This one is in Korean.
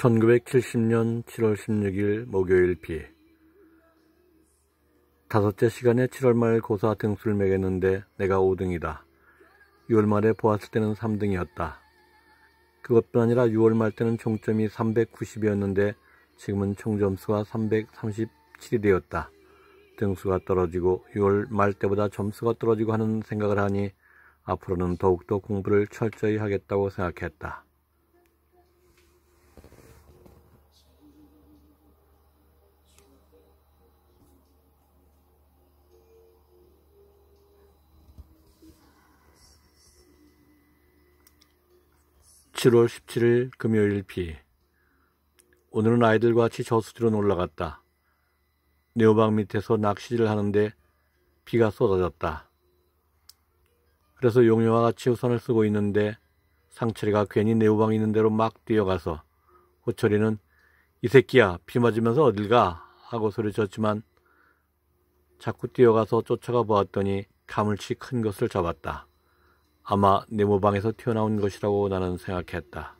1970년 7월 16일 목요일 비 다섯째 시간에 7월 말 고사 등수를 매겼는데 내가 5등이다. 6월 말에 보았을 때는 3등이었다. 그것뿐 아니라 6월 말 때는 총점이 390이었는데 지금은 총점수가 337이 되었다. 등수가 떨어지고 6월 말 때보다 점수가 떨어지고 하는 생각을 하니 앞으로는 더욱더 공부를 철저히 하겠다고 생각했다. 7월 17일 금요일 비 오늘은 아이들과 같이 저수지로 놀러갔다 네오방 밑에서 낚시를 하는데 비가 쏟아졌다. 그래서 용녀와 같이 우산을 쓰고 있는데 상철이가 괜히 네오방 있는 대로 막 뛰어가서 호철이는 이 새끼야 비 맞으면서 어딜 가 하고 소리쳤지만 자꾸 뛰어가서 쫓아가 보았더니 가물치 큰 것을 잡았다. 아마 네 모방에서 튀어나온 것이라고 나는 생각했다.